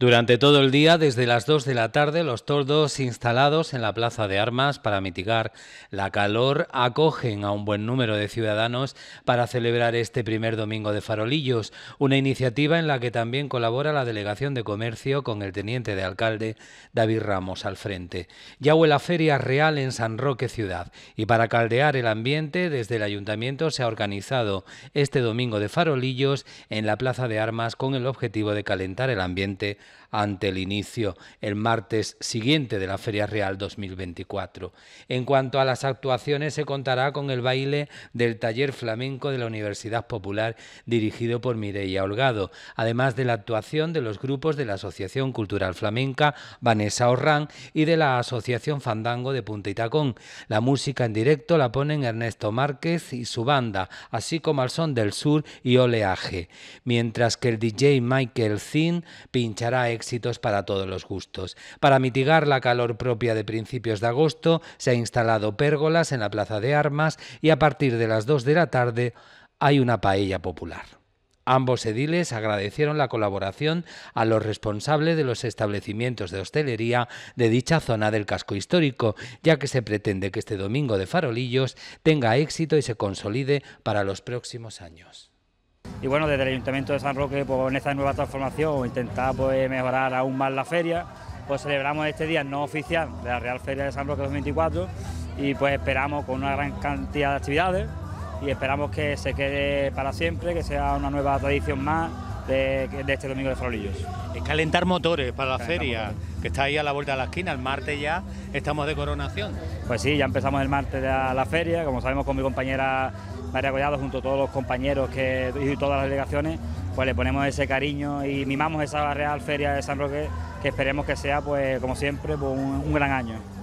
Durante todo el día, desde las 2 de la tarde, los tordos instalados en la Plaza de Armas para mitigar la calor acogen a un buen número de ciudadanos para celebrar este primer domingo de farolillos, una iniciativa en la que también colabora la Delegación de Comercio con el teniente de alcalde David Ramos al frente. Ya la Feria Real en San Roque Ciudad y para caldear el ambiente desde el ayuntamiento se ha organizado este domingo de farolillos en la Plaza de Armas con el objetivo de calentar el ambiente ante el inicio el martes siguiente de la Feria Real 2024. En cuanto a las actuaciones, se contará con el baile del taller flamenco de la Universidad Popular dirigido por Mireia Holgado, además de la actuación de los grupos de la Asociación Cultural Flamenca Vanessa Orrán y de la Asociación Fandango de Punta y Tacón. La música en directo la ponen Ernesto Márquez y su banda, así como al son del sur y oleaje, mientras que el DJ Michael Zinn pinchará éxitos para todos los gustos. Para mitigar la calor propia de principios de agosto, se ha instalado pérgolas en la Plaza de Armas y a partir de las 2 de la tarde hay una paella popular. Ambos ediles agradecieron la colaboración a los responsables de los establecimientos de hostelería de dicha zona del casco histórico, ya que se pretende que este domingo de farolillos tenga éxito y se consolide para los próximos años y bueno, desde el Ayuntamiento de San Roque, pues con esta nueva transformación, intentar pues mejorar aún más la feria, pues celebramos este día no oficial de la Real Feria de San Roque 2024 y pues esperamos con una gran cantidad de actividades y esperamos que se quede para siempre, que sea una nueva tradición más de, este domingo de Florillos". Es calentar motores para la feria, que está ahí a la vuelta de la esquina. El martes ya estamos de coronación. Pues sí, ya empezamos el martes a la feria, como sabemos con mi compañera María Collado, junto a todos los compañeros que, y todas las delegaciones, pues le ponemos ese cariño y mimamos esa Real Feria de San Roque, que esperemos que sea, pues como siempre, pues, un gran año.